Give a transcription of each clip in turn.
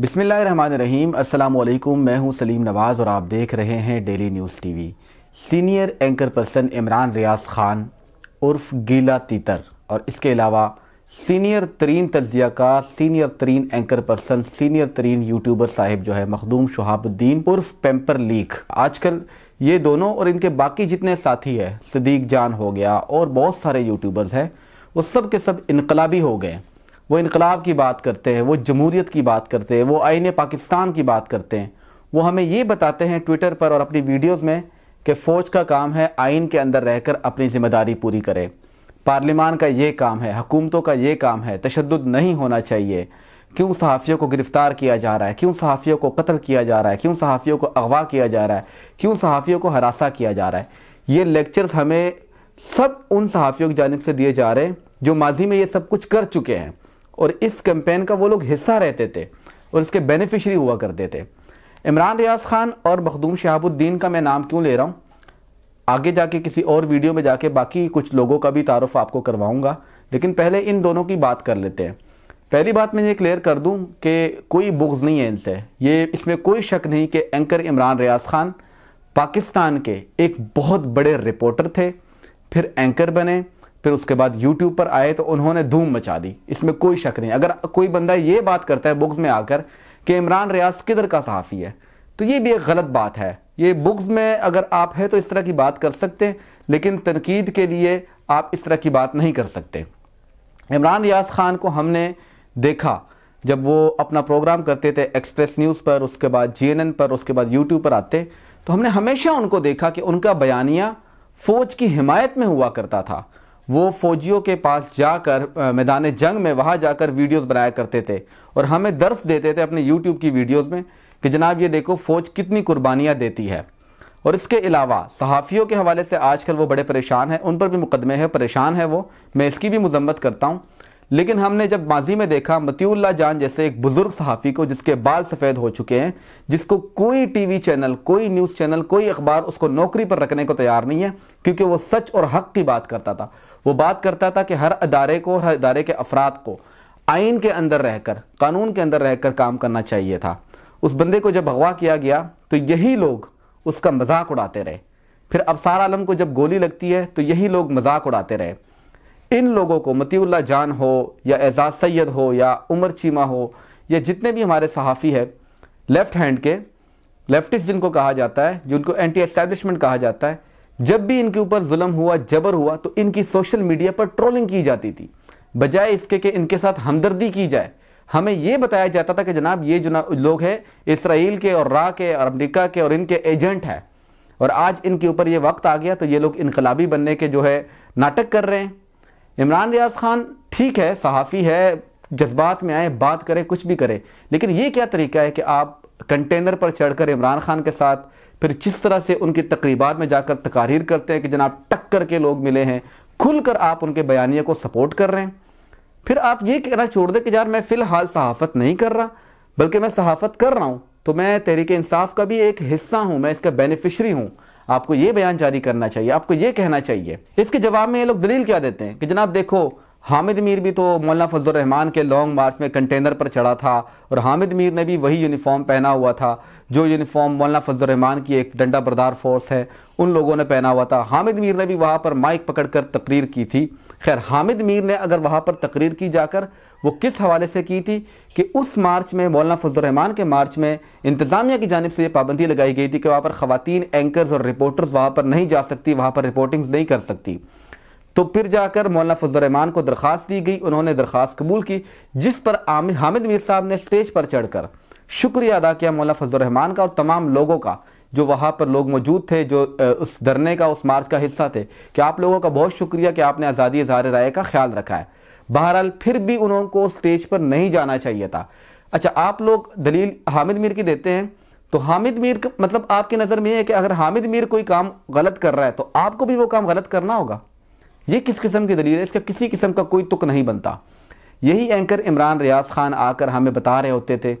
बिसमीम् अल्लाम मैं हूं सलीम नवाज़ और आप देख रहे हैं daily news TV senior anchor person Imran Riaz Khan उर्फ गीला तीतर और इसके अलावा सीनियर तरीन तजियाकार सीनियर तरीन एंकर पर्सन सीनियर तरीन यूट्यूबर साहिब जो है मखदूम शहाबुद्दीन उर्फ पेम्पर लीक आजकल ये दोनों और इनके बाकी जितने साथी है सदीक जान हो गया और बहुत सारे यूट्यूबर्स हैं वो सब के सब इनकलाबी हो गए वो इनकलाब की बात करते हैं वो जमहूरीत की बात करते हैं वो आइन पाकिस्तान की बात करते हैं वो हमें ये बताते हैं ट्विटर पर और अपनी वीडियोज़ में कि फ़ौज का काम है आइन के अंदर रहकर अपनी जिम्मेदारी पूरी करे पार्लिमान का ये काम है हकूमतों का ये काम है तशद नहीं होना चाहिए क्यों सहाफ़ियों को गिरफ़्तार किया जा रहा है क्यों सहाफ़ियों को कत्ल किया जा रहा है क्यों सहाफ़ियों को अगवा किया जा रहा है क्यों सहाफ़ियों को हरासा किया जा रहा है ये लेक्चर्स हमें सब उन सहाफ़ियों की जानब से दिए जा रहे हैं जो माजी में ये सब कुछ कर चुके हैं और इस कैंपेन का वो लोग हिस्सा रहते थे और इसके बेनिफिशरी हुआ करते थे इमरान रियाज खान और मखदूम शहाबुद्दीन का मैं नाम क्यों ले रहा हूँ आगे जाके किसी और वीडियो में जाके बाकी कुछ लोगों का भी तारफ़ आपको करवाऊँगा लेकिन पहले इन दोनों की बात कर लेते हैं पहली बात मैं ये क्लियर कर दूं कि कोई बुग्ज़ नहीं है इनसे ये इसमें कोई शक नहीं कि एंकर इमरान रियाज खान पाकिस्तान के एक बहुत बड़े रिपोर्टर थे फिर एंकर बने फिर उसके बाद यूट्यूब पर आए तो उन्होंने धूम मचा दी इसमें कोई शक नहीं अगर कोई बंदा ये बात करता है बुक्स में आकर कि इमरान रियाज किधर का सहाफ़ी है तो ये भी एक गलत बात है ये बुक्स में अगर आप है तो इस तरह की बात कर सकते हैं लेकिन तनकीद के लिए आप इस तरह की बात नहीं कर सकते इमरान रियाज खान को हमने देखा जब वो अपना प्रोग्राम करते थे एक्सप्रेस न्यूज़ पर उसके बाद एन पर उसके बाद यूट्यूब पर आते तो हमने हमेशा उनको देखा कि उनका बयानिया फ़ौज की हिमायत में हुआ करता था वो फौजियों के पास जाकर मैदान जंग में वहाँ जाकर वीडियोस बनाया करते थे और हमें दर्श देते थे अपने यूट्यूब की वीडियोस में कि जनाब ये देखो फ़ौज कितनी कुर्बानियाँ देती है और इसके अलावा सहाफ़ियों के हवाले से आजकल वो बड़े परेशान हैं उन पर भी मुकदमे हैं परेशान है वो मैं इसकी भी मजम्मत करता हूँ लेकिन हमने जब माजी में देखा मतियुल्ला जान जैसे एक बुजुर्ग सहाफ़ी को जिसके बाल सफ़ेद हो चुके हैं जिसको कोई टीवी चैनल कोई न्यूज़ चैनल कोई अखबार उसको नौकरी पर रखने को तैयार नहीं है क्योंकि वो सच और हक की बात करता था वो बात करता था कि हर अदारे को हर अदारे के अफराद को आइन के अंदर रहकर कानून के अंदर रहकर काम करना चाहिए था उस बंदे को जब अगवा किया गया तो यही लोग उसका मजाक उड़ाते रहे फिर अब आलम को जब गोली लगती है तो यही लोग मजाक उड़ाते रहे इन लोगों को मतीउल्ला जान हो या एजाज सैयद हो या उमर चीमा हो या जितने भी हमारे सहाफ़ी है लेफ़्ट हैंड के लेफ्टिस्ट जिनको कहा जाता है जिनको एंटी एस्टैब्लिशमेंट कहा जाता है जब भी इनके ऊपर जुल्म हुआ जबर हुआ तो इनकी सोशल मीडिया पर ट्रोलिंग की जाती थी बजाय इसके कि इनके साथ हमदर्दी की जाए हमें यह बताया जाता था कि जनाब ये जो लोग हैं इसराइल के और रा के और अमरीका के और इनके एजेंट हैं और आज इनके ऊपर ये वक्त आ गया तो ये लोग इनकलाबी बनने के जो है नाटक कर रहे हैं इमरान रियाज खान ठीक है सहाफ़ी है जज्बात में आए बात करें कुछ भी करें लेकिन ये क्या तरीका है कि आप कंटेनर पर चढ़कर इमरान खान के साथ फिर जिस तरह से उनकी तकरीबात में जाकर तकारीर करते हैं कि जनाब टक्कर के लोग मिले हैं खुलकर आप उनके बयानी को सपोर्ट कर रहे हैं फिर आप ये कहना छोड़ दें कि यार मैं फ़िलहाल सहाफ़त नहीं कर रहा बल्कि मैं सहाफ़त कर रहा हूँ तो मैं तहरीक इंसाफ का भी एक हिस्सा हूँ मैं इसका बेनिफिशरी हूँ आपको ये बयान जारी करना चाहिए आपको ये कहना चाहिए इसके जवाब में ये लोग दलील क्या देते हैं कि जनाब देखो हामिद मीर भी तो मौलाना फजल रहमान के लॉन्ग मार्च में कंटेनर पर चढ़ा था और हामिद मीर ने भी वही यूनिफॉर्म पहना हुआ था जो यूनिफॉर्म मौलाना फजल रहमान की एक डंडा बरदार फोर्स है उन लोगों ने पहना हुआ था हामिद मीर ने भी वहाँ पर माइक पकड़कर तकरीर की थी खैर हामिद मीर ने अगर वहाँ पर तकरीर की जाकर वो किस हवाले से की थी कि उस मार्च में मौलाना फजलरहमान के मार्च में इंतज़ामिया की जानब से ये पाबंदी लगाई गई थी कि वहाँ पर खातन एंकर्स और रिपोर्टर्स वहाँ पर नहीं जा सकती वहाँ पर रिपोर्टिंग नहीं कर सकती तो फिर जाकर मौलाना फजलरहमान को दरख्वास्त दी गई उन्होंने दरख्वास्त कबूल की जिस पर हामिद मीर साहब ने स्टेज पर चढ़कर शुक्रिया अदा किया मौला फजलरहमान का और तमाम लोगों का जो वहाँ पर लोग मौजूद थे जो उस धरने का उस मार्च का हिस्सा थे कि आप लोगों का बहुत शुक्रिया कि आपने आज़ादी इजहार राय का ख्याल रखा है बहरहाल फिर भी उन्होंने स्टेज पर नहीं जाना चाहिए था अच्छा आप लोग दलील हामिद मीर की देते हैं तो हामिद मीर मतलब आपकी नज़र में है कि अगर हामिद मीर कोई काम गलत कर रहा है तो आपको भी वो काम गलत करना होगा ये किस किस्म की दलील है इसका किसी किस्म का कोई तुक नहीं बनता यही एंकर इमरान रियाज खान आकर हमें बता रहे होते थे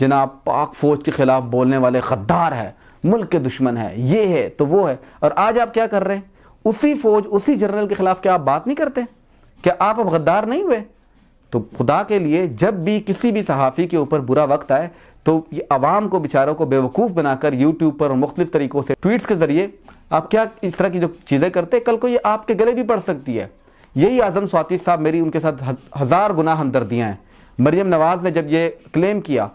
जनाब पाक फौज के खिलाफ बोलने वाले गद्दार है मुल्क के दुश्मन है ये है तो वो है और आज आप क्या कर रहे हैं उसी फौज उसी जनरल के खिलाफ क्या आप बात नहीं करते क्या आप अब गद्दार नहीं हुए तो खुदा के लिए जब भी किसी भी सहाफ़ी के ऊपर बुरा वक्त आए तो ये आवाम को बेचारों को बेवकूफ़ बनाकर यूट्यूब पर मुख्तलिफ तरीक़ों से ट्वीट्स के ज़रिए आप क्या इस तरह की जो चीज़ें करते हैं कल को ये आपके गले भी पड़ सकती है यही आज़म स्वाति साहब मेरी उनके साथ हज़ार गुना हमदर्दियाँ हैं मरियम नवाज़ ने जब ये क्लेम किया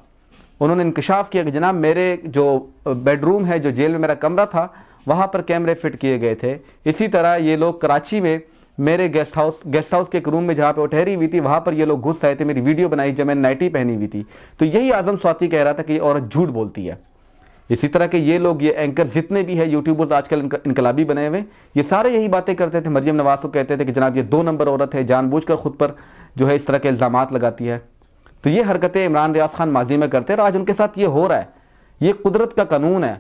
उन्होंने इंकशाफ किया कि जनाब मेरे जो बेडरूम है जो जेल में मेरा कमरा था वहाँ पर कैमरे फिट किए गए थे इसी तरह ये लोग कराची में मेरे गेस्ट हाउस गेस्ट हाउस के एक रूम में जहाँ पे वो ठहरी हुई थी वहाँ पर ये लोग घुस आए थे मेरी वीडियो बनाई जब मैंने नाइटी पहनी हुई थी तो यही आजम स्वाति कह रहा था कि ये औरत झूठ बोलती है इसी तरह के ये लोग ये एंकर जितने भी है यूट्यूबर्स आजकल इनकलाबी बने हुए ये सारे यही बातें करते थे मरियम नवाज को कहते थे कि जनाब ये दो नंबर औरत है जानबूझ खुद पर जो है इस तरह के इल्ज़ाम लगाती है तो ये हरकतें इमरान रियाज खान माजी में करते और आज उनके साथ ये हो रहा है ये कुदरत का कानून है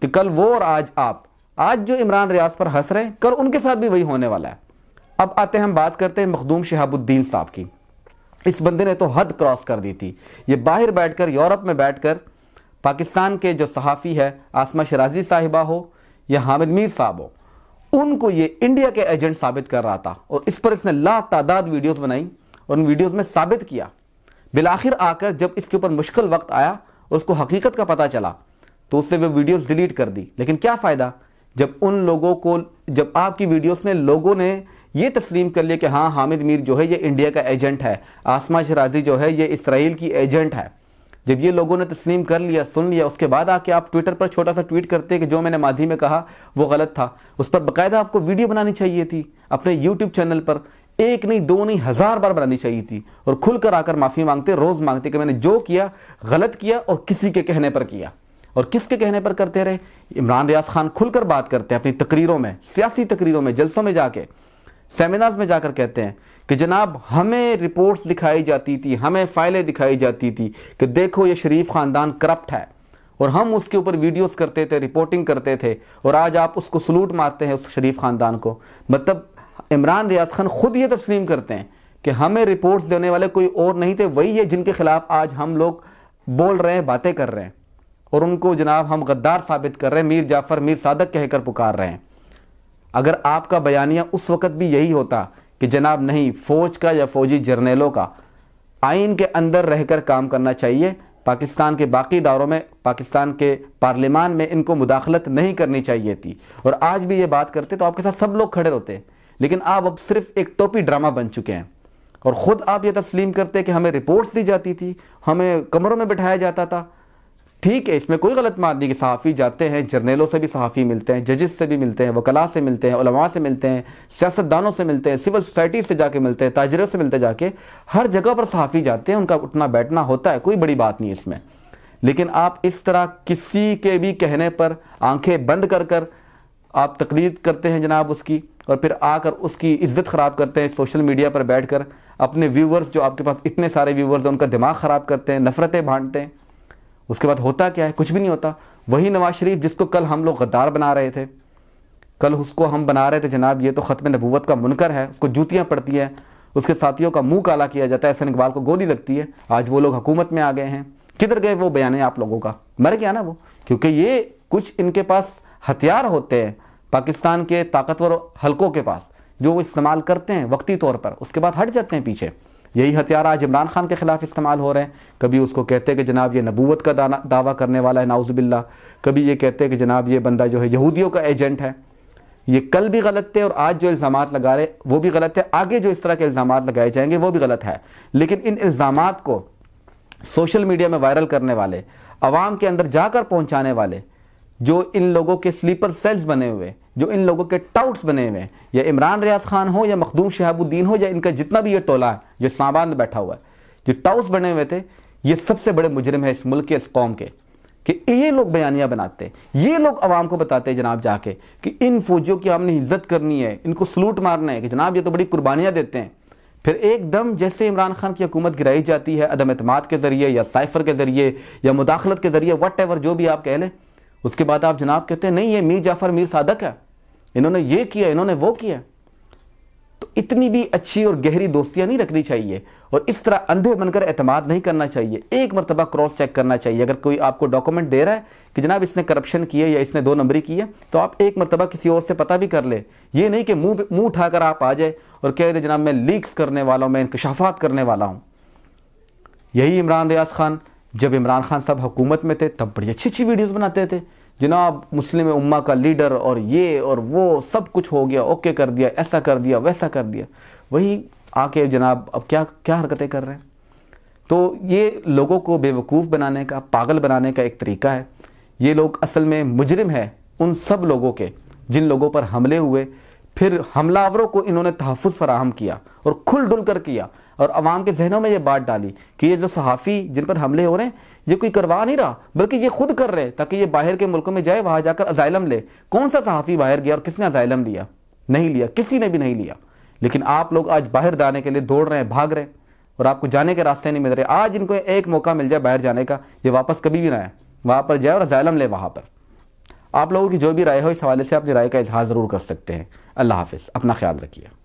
कि कल वो और आज आप आज जो इमरान रियाज पर हंस रहे हैं कल उनके साथ भी वही होने वाला है अब आते हैं हम बात करते हैं मखदूम शहाबुद्दीन साहब की इस बंदे ने तो हद क्रॉस कर दी थी ये बाहर बैठकर यूरोप में बैठकर पाकिस्तान के जो सहाफ़ी है आसमा शराजी साहिबा हो या हामिद मीर साहब हो उनको ये इंडिया के एजेंट साबित कर रहा था और इस पर इसने ला तादाद वीडियोज बनाई और उन वीडियोज में साबित किया बिलाखिर आकर जब इसके ऊपर मुश्किल वक्त आया और उसको हकीकत का पता चला तो उससे वे वीडियोस डिलीट कर दी लेकिन क्या फ़ायदा जब उन लोगों को जब आपकी वीडियोस ने लोगों ने ये तस्लीम कर लिया कि हाँ हामिद मीर जो है ये इंडिया का एजेंट है आसमा शराजी जो है ये इसराइल की एजेंट है जब ये लोगों ने तस्लीम कर लिया सुन लिया उसके बाद आके आप ट्विटर पर छोटा सा ट्वीट करते हैं कि जो मैंने माजी में कहा वो गलत था उस पर बाकायदा आपको वीडियो बनानी चाहिए थी अपने यूट्यूब चैनल पर एक नहीं दो नहीं हजार बार बनानी चाहिए थी और खुलकर आकर माफी मांगते रोज मांगते कि मैंने जो किया गलत किया और किसी के कहने पर किया और किसके कहने पर करते रहे इमरान रियाज खान खुलकर बात करते हैं अपनी तकरीरों में सियासी तकरीरों में जलसों में जाके सेमिनार्स में जाकर कहते हैं कि जनाब हमें रिपोर्ट्स दिखाई जाती थी हमें फाइलें दिखाई जाती थी कि देखो ये शरीफ खानदान करप्ट है और हम उसके ऊपर वीडियोस करते थे रिपोर्टिंग करते थे और आज आप उसको सलूट मारते हैं उस शरीफ खानदान को मतलब इमरान रियाज खान खुद ये तस्लीम करते हैं कि हमें रिपोर्ट्स देने वाले कोई और नहीं थे वही है जिनके खिलाफ आज हम लोग बोल रहे हैं बातें कर रहे हैं और उनको जनाब हम गद्दार साबित कर रहे हैं मीर जाफ़र मीर सादक कहकर पुकार रहे हैं अगर आपका बयानिया उस वक़्त भी यही होता कि जनाब नहीं फ़ौज का या फ़ौजी जर्नेलों का आइन के अंदर रहकर काम करना चाहिए पाकिस्तान के बाकी दारों में पाकिस्तान के पार्लियामान में इनको मुदाखलत नहीं करनी चाहिए थी और आज भी ये बात करते तो आपके साथ सब लोग खड़े होते लेकिन आप अब सिर्फ एक टोपी ड्रामा बन चुके हैं और ख़ुद आप यह तस्लीम करते कि हमें रिपोर्ट्स दी जाती थी हमें कमरों में बिठाया जाता था ठीक है इसमें कोई गलत बात नहीं कि सहाफ़ी जाते हैं जर्नलों से भी सहाफ़ी मिलते हैं जजेस से भी मिलते हैं वकला से मिलते हैं उलमा से मिलते हैं सियासतदानों से मिलते हैं सिविल सोसाइटी से जाके मिलते हैं ताजरों से मिलते जाके हर जगह पर सहाफ़ी जाते हैं उनका उठना बैठना होता है कोई बड़ी बात नहीं इसमें लेकिन आप इस तरह किसी के भी कहने पर आंखें बंद कर कर आप तकलीद करते हैं जनाब उसकी और फिर आकर उसकी इज्जत ख़राब करते हैं सोशल मीडिया पर बैठ कर अपने व्यूवर्स जो आपके पास इतने सारे व्यूवर्स हैं उनका दिमाग ख़राब करते हैं नफ़रतें बांटते हैं उसके बाद होता क्या है कुछ भी नहीं होता वही नवाज शरीफ जिसको कल हम लोग गद्दार बना रहे थे कल उसको हम बना रहे थे जनाब ये तो ख़त्म नबूत का मुनकर है उसको जूतियाँ पड़ती हैं उसके साथियों का मुंह काला किया जाता है ऐसा इकबाल को गोली लगती है आज वो लोग हुकूमत में आ गए हैं किधर गए वो बयान आप लोगों का मर गया ना वो क्योंकि ये कुछ इनके पास हथियार होते हैं पाकिस्तान के ताकतवर हलकों के पास जो वो इस्तेमाल करते हैं वक्ती तौर पर उसके बाद हट जाते हैं पीछे यही हथियार आज इमरान खान के खिलाफ इस्तेमाल हो रहे हैं कभी उसको कहते हैं कि जनाब ये नबूवत का दावा करने वाला है नाउजबिल्ला कभी ये कहते हैं कि जनाब ये बंदा जो है यहूदियों का एजेंट है ये कल भी गलत थे और आज जो इल्ज़ाम लगा रहे वो भी गलत है आगे जो इस तरह के इल्ज़ाम लगाए जाएंगे वो भी गलत है लेकिन इन इल्ज़ाम को सोशल मीडिया में वायरल करने वाले आवाम के अंदर जाकर पहुँचाने वाले जो इन लोगों के स्लीपर सेल्स बने हुए जो इन लोगों के टाउट्स बने हुए हैं या इमरान रियाज खान हो या मखदूम शहाबुद्दीन हो या इनका जितना भी ये टोला है जो इस्लामाबाद में बैठा हुआ है जो टाउट्स बने हुए थे ये सबसे बड़े मुजरम है इस मुल्क के इस कौम के कि ये लोग बयानियाँ बनाते हैं ये लोग आवाम को बताते हैं जनाब जाके कि इन फौजियों की हमने इज्जत करनी है इनको सलूट मारना है कि जनाब ये तो बड़ी कुर्बानियाँ देते हैं फिर एकदम जैसे इमरान खान की हुकूमत गिराई जाती है अदम अतमाद के ज़रिए या साइफर के ज़रिए या मुदाखलत के ज़रिए वट एवर जो भी आप कह लें उसके बाद आप जनाब कहते हैं नहीं ये मीर जाफर मीर सादक है इन्होंने ये किया इन्होंने वो किया तो इतनी भी अच्छी और गहरी दोस्तियां नहीं रखनी चाहिए और इस तरह अंधे बनकर एतमाद नहीं करना चाहिए एक मरतबा क्रॉस चेक करना चाहिए अगर कोई आपको डॉक्यूमेंट दे रहा है कि जनाब इसने करप्शन किया या इसने दो नंबरी की है तो आप एक मरतबा किसी और से पता भी कर ले ये नहीं कि मुंह मुंह उठाकर आप आ जाए और कह दे जनाब मैं लीक्स करने वाला हूँ मैं इंकशाफात करने वाला हूं यही इमरान रियाज खान जब इमरान खान साहब हुकूमत में थे तब बड़ी अच्छी अच्छी वीडियोज बनाते थे जनाब मुस्लिम उम्मा का लीडर और ये और वो सब कुछ हो गया ओके कर दिया ऐसा कर दिया वैसा कर दिया वही आके जनाब अब क्या क्या हरकतें कर रहे हैं तो ये लोगों को बेवकूफ़ बनाने का पागल बनाने का एक तरीका है ये लोग असल में मुजरिम है उन सब लोगों के जिन लोगों पर हमले हुए फिर हमलावरों को इन्होंने तहफ़ फराहम किया और खुल डुल कर किया और आवाम के जहनों में ये बात डाली कि ये जो सहाफ़ी जिन पर हमले हो रहे हैं ये कोई करवा नहीं रहा बल्कि ये खुद कर रहे ताकि ये बाहर के मुल्कों में जाए वहाँ जाकर अजायलम ले कौन सा सहाफ़ी बाहर गया और किसने अजायलम लिया नहीं लिया किसी ने भी नहीं लिया लेकिन आप लोग आज बाहर जाने के लिए दौड़ रहे हैं भाग रहे हैं और आपको जाने के रास्ते नहीं मिल रहे आज इनको एक मौका मिल जाए बाहर जाने का ये वापस कभी भी ना आए वहाँ पर जाए और अजायलम ले वहाँ पर आप लोगों की जो भी राय हो इस हवाले से अपनी राय का इजहार ज़रूर कर सकते हैं अल्लाह हाफिज़ अपना ख्याल रखिए